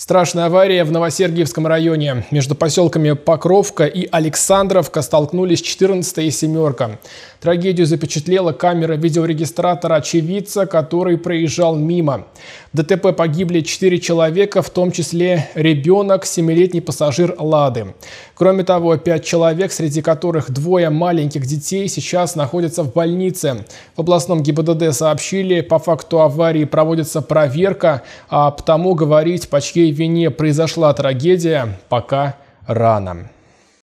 Страшная авария в Новосергиевском районе. Между поселками Покровка и Александровка столкнулись 14-я семерка. Трагедию запечатлела камера видеорегистратора очевидца, который проезжал мимо. В ДТП погибли 4 человека, в том числе ребенок, 7-летний пассажир «Лады». Кроме того, 5 человек, среди которых двое маленьких детей, сейчас находятся в больнице. В областном ГИБДД сообщили, по факту аварии проводится проверка, а потому говорить почти чьей вине произошла трагедия, пока рано.